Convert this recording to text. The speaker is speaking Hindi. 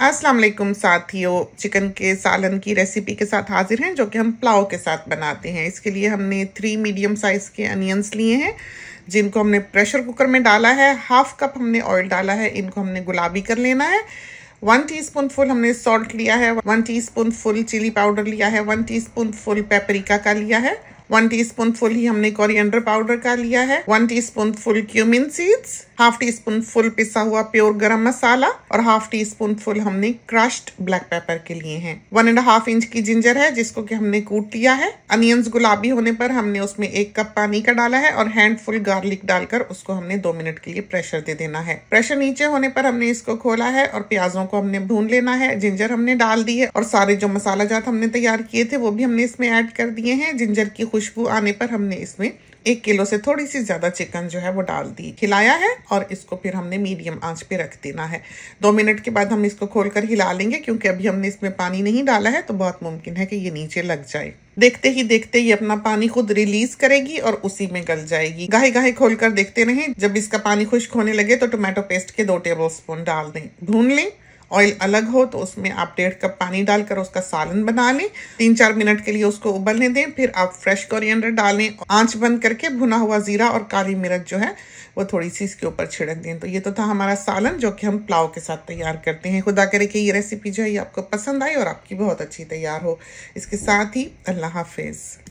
अस्सलाम वालेकुम साथियों चिकन के सालन की रेसिपी के साथ हाजिर हैं जो कि हम पुलाव के साथ बनाते हैं इसके लिए हमने थ्री मीडियम साइज़ के अनियंस लिए हैं जिनको हमने प्रेशर कुकर में डाला है हाफ कप हमने ऑयल डाला है इनको हमने गुलाबी कर लेना है वन टीस्पून फुल हमने सॉल्ट लिया है one teaspoon full chili powder लिया है वन टीस्पून फुल पेपरिका का लिया है वन स्पून फुल ही हमने कोरिएंडर पाउडर का लिया है one spoon full cumin seeds half tea spoon full पिसा हुआ प्योर गरम मसाला और हाफ टी स्पून फुल हमने क्रश्ड ब्लैक पेपर के लिए हैं वन एंड हाफ इंच की जिंजर है जिसको कि हमने कूट लिया है अनियंस गुलाबी होने पर हमने उसमें एक कप पानी का डाला है और हैंडफुल गार्लिक डालकर उसको हमने दो मिनट के लिए प्रेशर दे देना है प्रेशर नीचे होने पर हमने इसको खोला है और प्याजों को हमने भून लेना है जिंजर हमने डाल दी है और सारे जो मसाला जात हमने तैयार किए थे वो भी हमने इसमें ऐड कर दिए हैं जिंजर की खुशबू आने पर हमने इसमें एक किलो से थोड़ी सी ज़्यादा चिकन जो है वो डाल दी खिलाया है और इसको फिर हमने मीडियम आंच पे रख देना है दो मिनट के बाद हम इसको खोलकर हिला लेंगे क्योंकि अभी हमने इसमें पानी नहीं डाला है तो बहुत मुमकिन है कि ये नीचे लग जाए देखते ही देखते ही अपना पानी खुद रिलीज करेगी और उसी में गल जाएगी गाहे गाहे खोलकर देखते रहे जब इसका पानी खुश्क होने लगे तो टोमेटो पेस्ट के दो टेबल डाल दें भून लें ऑयल अलग हो तो उसमें आप डेढ़ कप पानी डालकर उसका सालन बना लें तीन चार मिनट के लिए उसको उबलने दें फिर आप फ्रेश कोरिएंडर डालें आंच बंद करके भुना हुआ जीरा और काली मिर्च जो है वो थोड़ी सी इसके ऊपर छिड़क दें तो ये तो था हमारा सालन जो कि हम पुलाव के साथ तैयार करते हैं खुदा करे कि ये रेसिपी जो है ये आपको पसंद आई और आपकी बहुत अच्छी तैयार हो इसके साथ ही अल्लाह हाफिज़